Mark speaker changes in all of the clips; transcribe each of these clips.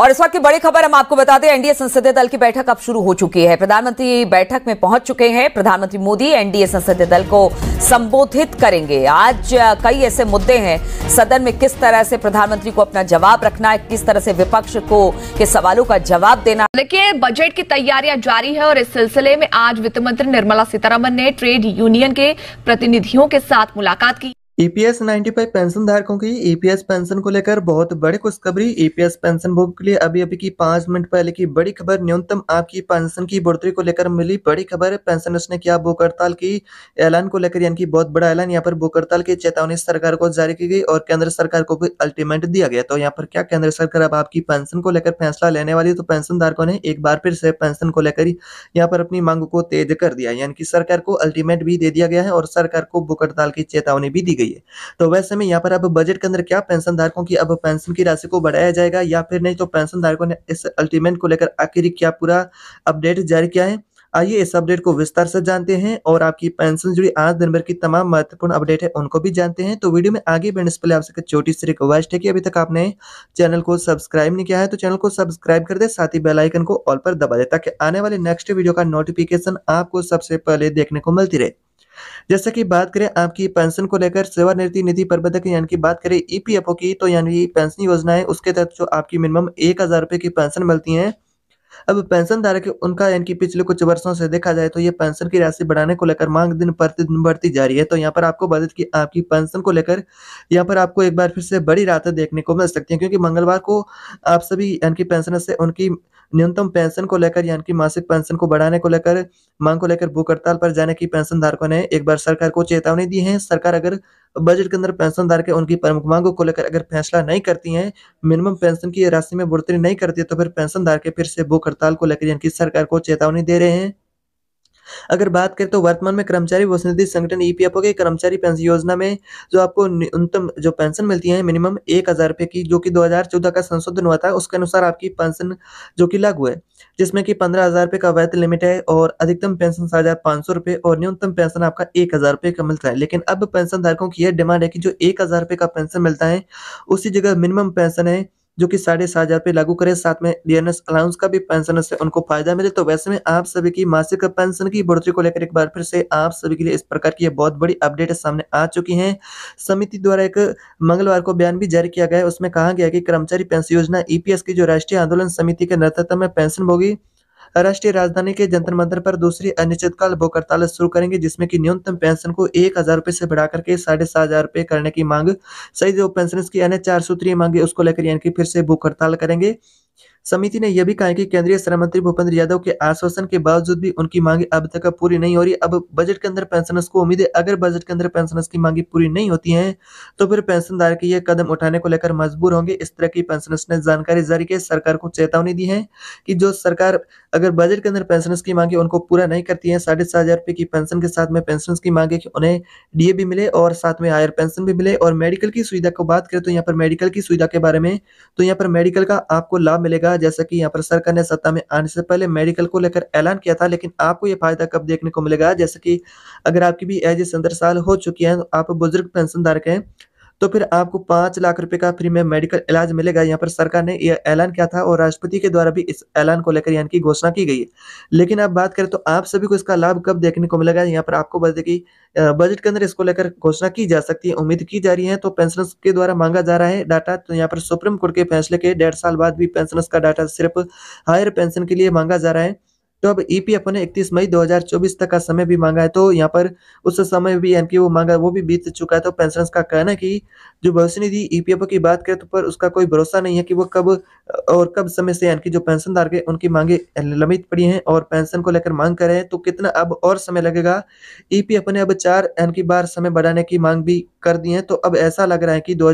Speaker 1: और इस वक्त की बड़ी खबर हम आपको बता दें एनडीए संसदीय दल की बैठक अब शुरू हो चुकी है प्रधानमंत्री बैठक में पहुंच चुके हैं प्रधानमंत्री मोदी एनडीए संसदीय दल को संबोधित करेंगे आज कई ऐसे मुद्दे हैं सदन में किस तरह से प्रधानमंत्री को अपना जवाब रखना है किस तरह से विपक्ष को के सवालों का जवाब देना देखिए बजट की तैयारियां जारी है और इस सिलसिले में आज वित्त मंत्री निर्मला सीतारमन ने ट्रेड यूनियन के प्रतिनिधियों के साथ मुलाकात की ईपीएस 95 पेंशन धारकों की ईपीएस e पेंशन को लेकर बहुत बड़ी खुशखबरी ईपीएस e पेंशन भोग के लिए अभी अभी की पांच मिनट पहले की बड़ी खबर न्यूनतम आपकी पेंशन की बढ़ोतरी को लेकर मिली बड़ी खबर पेंशनर्स ने किया भूख हड़ताल की ऐलान को लेकर यानी कि बहुत बड़ा ऐलान यहाँ पर भूख हड़ताल की चेतावनी सरकार को जारी की गई और केंद्र सरकार को भी अल्टीमेट दिया गया तो यहाँ पर क्या केंद्र सरकार अब आपकी पेंशन को लेकर फैसला लेने वाली तो पेंशन धारकों ने एक बार फिर से पेंशन को लेकर यहाँ पर अपनी मांग को तेज कर दिया यानी कि सरकार को अल्टीमेट भी दे दिया गया है और सरकार को भूख हड़ताल की चेतावनी भी दी गई चाहिए तो वैसे में यहाँ पर अब बजट के अंदर क्या पेंशन धारकों की अब पेंशन की राशि को बढ़ाया जाएगा या फिर नहीं तो पेंशन धारकों ने इस अल्टीमेट को लेकर आखिर क्या पूरा अपडेट जारी किया है आइए इस अपडेट को विस्तार से जानते हैं और आपकी पेंशन जुड़ी आज दिन भर की तमाम महत्वपूर्ण अपडेट है उनको भी जानते हैं तो वीडियो में आगे बढ़ने से पहले आपसे छोटी सी रिक्वेस्ट है कि अभी तक आपने चैनल को सब्सक्राइब नहीं किया है तो चैनल को सब्सक्राइब कर दे साथ ही बेल आइकन को ऑल पर दबा दे ताकि आने वाले नेक्स्ट वीडियो का नोटिफिकेशन आपको सबसे पहले देखने को मिलती रहे जैसा कि बात करें आपकी पेंशन को लेकर सेवानिवृत्ति निधि प्रबंधक यानी कि बात करें ईपीएफओ e की तो यानी पेंशन योजना है उसके तहत जो आपकी मिनिमम एक हज़ार रुपये की पेंशन मिलती है अब पेंशन धारक उनका यानी कि पिछले कुछ वर्षों से देखा जाए तो ये पेंशन की राशि बढ़ाने को लेकर मांग दिन प्रतिदिन बढ़ती जा रही है तो यहाँ पर आपको बजट की आपकी पेंशन को लेकर यहाँ पर आपको एक बार फिर से बड़ी राहत देखने को मिल सकती है क्योंकि मंगलवार को आप सभी यानी कि पेंशनर से उनकी न्यूनतम पेंशन को लेकर यानी कि मासिक पेंशन को बढ़ाने को लेकर मांग को लेकर भूख हड़ताल पर जाने की पेंशन धारकों ने एक बार सरकार को चेतावनी दी है सरकार अगर बजट के अंदर पेंशन धारक उनकी प्रमुख मांगों को लेकर अगर फैसला नहीं करती है मिनिमम पेंशन की राशि में बढ़ोतरी नहीं करती तो फिर पेंशन धारक फिर से भूख हड़ताल को लेकर यानी कि सरकार को चेतावनी दे रहे हैं अगर बात करें तो वर्तमान में कर्मचारी वसुनिधि संगठन ई के कर्मचारी पेंशन योजना में जो आपको न्यूनतम जो पेंशन मिलती है मिनिमम एक हज़ार रुपये की जो कि 2014 का संशोधन हुआ था उसके अनुसार आपकी पेंशन जो कि लागू है जिसमें कि पंद्रह हज़ार रुपये का वैध लिमिट है और अधिकतम पेंशन सात हज़ार पाँच सौ रुपये और न्यूनतम पेंशन आपका एक हज़ार रुपये का मिलता है लेकिन अब पेंशनधारकों की यह डिमांड है कि जो एक हज़ार रुपये का पेंशन मिलता है उसी जगह मिनिमम पेंशन है जो कि साढ़े सात हज़ार रुपये लागू करें साथ में डीएनएस अलाउंस का भी पेंशन से उनको फायदा मिले तो वैसे में आप सभी की मासिक पेंशन की बढ़ोतरी को लेकर एक बार फिर से आप सभी के लिए इस प्रकार की बहुत बड़ी अपडेट सामने आ चुकी है समिति द्वारा एक मंगलवार को बयान भी जारी किया गया उसमें कहा गया कि कर्मचारी पेंशन योजना ईपीएस की जो राष्ट्रीय आंदोलन समिति के नेतृत्व में पेंशन भोगी राष्ट्रीय राजधानी के जंतर मंत्र पर दूसरी अनिश्चितकाल भूख हड़ताल शुरू करेंगे जिसमें की न्यूनतम पेंशन को एक हजार रुपए से बढ़ाकर के साढ़े सात हजार रुपए करने की मांग सही जो पेंशन की अन्य चार सूत्रीय मांगे उसको लेकर यानी कि फिर से भूख हड़ताल करेंगे समिति ने यह भी कहा कि केंद्रीय श्रम मंत्री भूपेंद्र यादव के आश्वासन के बावजूद भी उनकी मांगे अब तक पूरी नहीं हो रही अब बजट के अंदर पेंशनर्स को उम्मीद है अगर बजट के अंदर पेंशनर्स की मांगे पूरी नहीं होती है तो फिर पेंशनदार के ये कदम उठाने को लेकर मजबूर होंगे इस तरह की पेंशनर्स ने जानकारी जारी की सरकार को चेतावनी दी है कि जो सरकार अगर बजट के अंदर पेंशनर्स की मांगे उनको पूरा नहीं करती है साढ़े सात हजार रुपये की पेंशन के साथ में पेंशनर्स की मांगे उन्हें डीए भी मिले और साथ में हायर पेंशन भी मिले और मेडिकल की सुविधा को बात करें तो यहाँ पर मेडिकल की सुविधा के बारे में तो यहाँ पर मेडिकल का आपको लाभ मिलेगा मिलेगा जैसा कि यहाँ पर सरकार ने सत्ता में आने से पहले मेडिकल को लेकर ऐलान किया था लेकिन आपको ये फायदा कब देखने को मिलेगा जैसे कि अगर आपकी भी एज सत्तर साल हो चुकी है तो आप बुजुर्ग पेंशन धारक हैं तो फिर आपको पांच लाख रुपए का फ्री में मेडिकल इलाज मिलेगा यहाँ पर सरकार ने यह ऐलान किया था और राष्ट्रपति के द्वारा भी इस ऐलान को लेकर यानी कि घोषणा की गई है लेकिन आप बात करें तो आप सभी को इसका लाभ कब देखने को मिलेगा यहाँ पर आपको बता दें कि बजट के अंदर इसको लेकर घोषणा की जा सकती है उम्मीद की जा रही है तो पेंशनर्स के द्वारा मांगा जा रहा है डाटा तो यहाँ पर सुप्रीम कोर्ट के फैसले के डेढ़ साल बाद भी पेंशनर्स का डाटा सिर्फ हायर पेंशन के लिए मांगा जा रहा है तो अब ईपीएफ ने 31 मई 2024 तक का समय भी मांगा है तो यहाँ पर उस समय भी एम वो मांगा वो भी बीत चुका है तो पेंशन का कहना है कि जो भविष्य निधि ईपीएफ e की बात करें तो पर उसका कोई भरोसा नहीं है कि वो कब और कब समय से यानी कि जो पेंशनदार है उनकी मांगे लंबित पड़ी हैं और पेंशन को लेकर मांग कर रहे हैं तो कितना अब और समय लगेगा ईपीएफओ e ने अब चार यानी कि बार समय बढ़ाने की मांग भी कर दी है तो अब ऐसा लग रहा है कि दो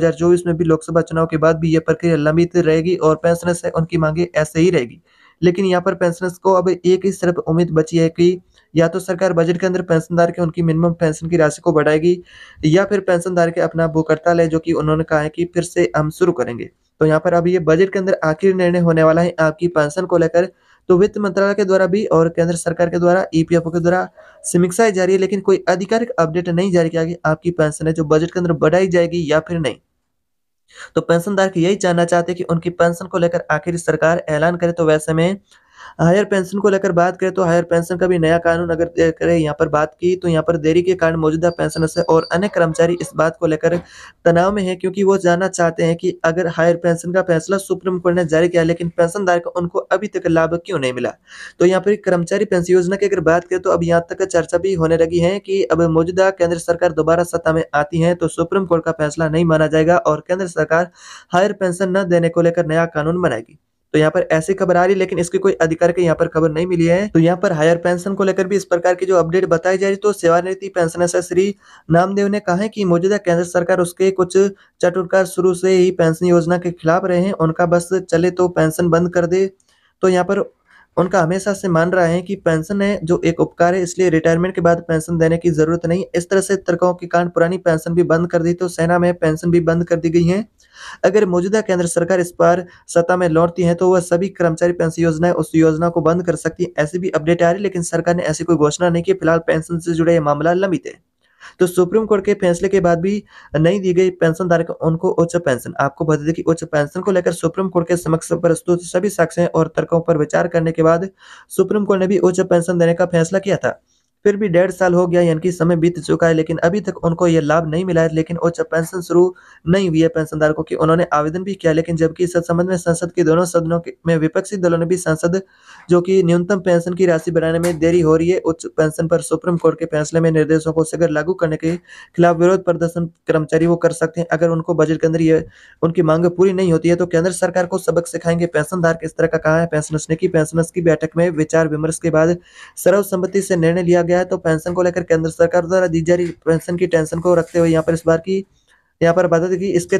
Speaker 1: में भी लोकसभा चुनाव के बाद भी यह प्रक्रिया लंबित रहेगी और पेंशनर्स है उनकी मांगे ऐसे ही रहेगी लेकिन यहाँ पर पेंशनर्स को अब एक ही सिर्फ उम्मीद बची है कि या तो सरकार बजट के अंदर पेंशनदार के उनकी मिनिमम पेंशन की राशि को बढ़ाएगी या फिर पेंशनदार के अपना भूकर्ता ले जो कि उन्होंने कहा है कि फिर से हम शुरू करेंगे तो यहाँ पर अब ये बजट के अंदर आखिरी निर्णय होने वाला है आपकी पेंशन को लेकर तो वित्त मंत्रालय के द्वारा भी और केंद्र सरकार के द्वारा ईपीएफओ e के द्वारा समीक्षाएं जारी है लेकिन कोई आधिकारिक अपडेट नहीं जारी किया गया आपकी पेंशन है जो बजट के अंदर बढ़ाई जाएगी या फिर नहीं तो पेंशनदार की यही जानना चाहते हैं कि उनकी पेंशन को लेकर आखिर सरकार ऐलान करे तो वैसे में हायर पेंशन को लेकर बात करें तो हायर पेंशन का भी नया कानून अगर करें यहाँ पर बात की तो यहाँ पर देरी के कारण मौजूदा पेंशनर्स और अन्य कर्मचारी इस बात को लेकर तनाव में हैं क्योंकि वो जानना चाहते हैं कि अगर हायर पेंशन का फैसला सुप्रीम कोर्ट ने जारी किया लेकिन पेंशनदार का उनको अभी तक लाभ क्यों नहीं मिला तो यहाँ पर कर्मचारी पेंशन योजना की अगर बात करें तो अब यहाँ तक चर्चा भी होने लगी है कि अब मौजूदा केंद्र सरकार दोबारा सत्ता में आती है तो सुप्रीम कोर्ट का फैसला नहीं माना जाएगा और केंद्र सरकार हायर पेंशन न देने को लेकर नया कानून बनाएगी तो यहाँ पर ऐसी खबर आ रही है लेकिन इसकी कोई अधिकार यहाँ पर खबर नहीं मिली है तो यहाँ पर हायर पेंशन को लेकर भी इस प्रकार की जो अपडेट बताई जा रही तो सेवानिवृत्ति पेंशन श्री नामदेव ने कहा है कि मौजूदा केंद्र सरकार उसके कुछ चटुरकार शुरू से ही पेंशन योजना के खिलाफ रहे हैं उनका बस चले तो पेंशन बंद कर दे तो यहाँ पर उनका हमेशा से मान रहा है कि पेंशन है जो एक उपकार है इसलिए रिटायरमेंट के बाद पेंशन देने की जरूरत नहीं इस तरह से तर्कों के कारण पुरानी पेंशन भी बंद कर दी तो सेना में पेंशन भी बंद कर दी गई है अगर मौजूदा केंद्र सरकार इस बार सत्ता में लौटती है तो वह सभी कर्मचारी पेंशन योजनाएं उस योजना को बंद कर सकती है ऐसी भी अपडेट आ रही लेकिन सरकार ने ऐसी कोई घोषणा नहीं की फिलहाल पेंशन से जुड़े यह मामला लंबित है तो सुप्रीम कोर्ट के फैसले के बाद भी नहीं दी गई पेंशन धारक उनको उच्च पेंशन आपको बता दें कि उच्च पेंशन को लेकर सुप्रीम कोर्ट के समक्ष प्रस्तुत सभी साक्ष्य और तर्कों पर विचार करने के बाद सुप्रीम कोर्ट ने भी उच्च पेंशन देने का फैसला किया था फिर भी डेढ़ साल हो गया यानी कि समय बीत चुका है लेकिन अभी तक उनको ये लाभ नहीं मिला है लेकिन उच्च पेंशन शुरू नहीं हुई है पेंशनधारकों की उन्होंने आवेदन भी किया लेकिन जबकि इस संबंध में संसद के दोनों सदनों में विपक्षी दलों ने भी संसद जो कि न्यूनतम पेंशन की राशि बनाने में देरी हो रही है उच्च पेंशन पर सुप्रीम कोर्ट के फैसले में निर्देशों को सगर लागू करने के खिलाफ विरोध प्रदर्शन कर्मचारी वो कर सकते हैं अगर उनको बजट के अंदर ये उनकी मांग पूरी नहीं होती है तो केंद्र सरकार को सबक सिखाएंगे पेंशनधार किस तरह का कहा है पेंशनर्स ने की पेंशनर्स की बैठक में विचार विमर्श के बाद सर्वसम्मति से निर्णय लिया गया गया है तो पेंशन को लेकर केंद्र सरकार द्वारा दी जा रही पेंशन की टेंशन को रखते हुए यहाँ पर इस बार की यहाँ पर बता दें कि इसके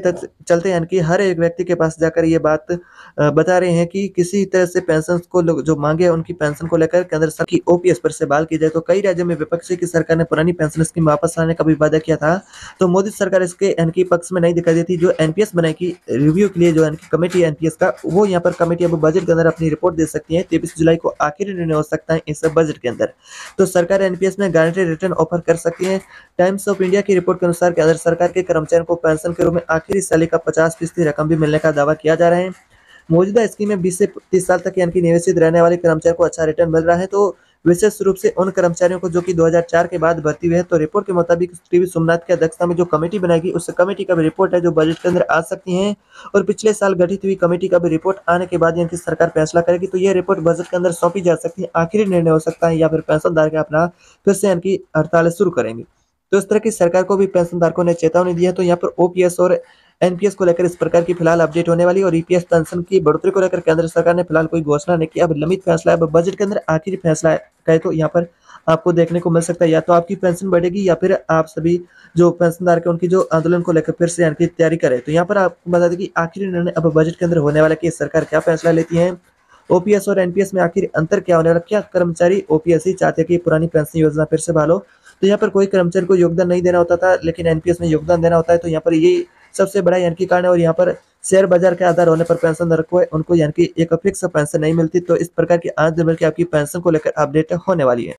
Speaker 1: चलते यानी कि हर एक व्यक्ति के पास जाकर ये बात बता रहे हैं कि किसी तरह से पेंशन को जो मांगे हैं उनकी पेंशन को लेकर केंद्र सरकार की ओपीएस पर से बाल की जाए तो कई राज्यों में विपक्षी की सरकार ने पुरानी पेंशन स्कीम वापस लाने का भी वादा किया था तो मोदी सरकार इसके एनकी पक्ष में नहीं दिखाई देती जो एनपीएस बनाएगी रिव्यू के लिए जो एनकी कमेटी एनपीएस का वो यहाँ पर कमेटी अब बजट के अंदर अपनी रिपोर्ट दे सकती है तेईस जुलाई को आखिर निर्णय हो सकता है इस बजट के अंदर तो सरकार एनपीएस में गारंटी रिटर्न ऑफर कर सकती है टाइम्स ऑफ इंडिया की रिपोर्ट के अनुसार केंद्र सरकार के कर्मचारियों को पेंशन के रूप में आखिरी साली का पचास फीसदी रकम भी मिलने का दावा किया जा रहा है मौजूदा स्कीम में 20 से 30 साल तक यानी कि निवेशित रहने वाले कर्मचारियों को अच्छा रिटर्न मिल रहा है तो विशेष रूप से उन कर्मचारियों को जो कि 2004 के बाद भर्ती हुए हैं तो रिपोर्ट के मुताबिक टीवी सोमनाथ की अध्यक्षता में जो कमेटी बनाएगी उस कमेटी का भी रिपोर्ट है जो बजट के अंदर आ सकती है और पिछले साल गठित हुई कमेटी का भी रिपोर्ट आने के बाद यानी सरकार फैसला करेगी तो यह रिपोर्ट बजट के अंदर सौंपी जा सकती है आखिरी निर्णय हो सकता है या फिर पेंशनदार अपना फिर से यानी हड़ताल शुरू करेंगे तो इस तरह की सरकार को भी पेंशनधारकों ने चेतावनी दी है तो यहाँ पर ओपीएस और एनपीएस को लेकर इस प्रकार की फिलहाल अपडेट होने वाली और ईपीएस e पेंशन की बढ़ोतरी को लेकर केंद्र सरकार ने फिलहाल कोई घोषणा नहीं की अब लंबित फैसला है बजट के अंदर आखिरी फैसला कहे तो यहाँ पर आपको देखने को मिल सकता है या तो आपकी पेंशन बढ़ेगी या फिर आप सभी जो पेंशनदार के उनकी जो आंदोलन को लेकर फिर से यानी की तैयारी करें तो यहाँ पर आपको बता दें कि आखिरी निर्णय अब बजट के अंदर होने वाला कि सरकार क्या फैसला लेती है ओपीएस और एनपीएस में आखिर अंतर क्या होने वाला क्या कर्मचारी ओपीएस ही चाहते हैं कि पुरानी पेंशन योजना फिर से बहालो तो यहाँ पर कोई कर्मचारी को योगदान नहीं देना होता था लेकिन एनपीएस में योगदान देना होता है तो यहाँ पर यही सबसे बड़ा यानी कि कारण है और यहाँ पर शेयर बाजार के आधार होने पर पेंशन को उनको यानी कि एक फिक्स पेंशन नहीं मिलती तो इस प्रकार की आज दिन भर की आपकी पेंशन को लेकर अपडेट होने वाली है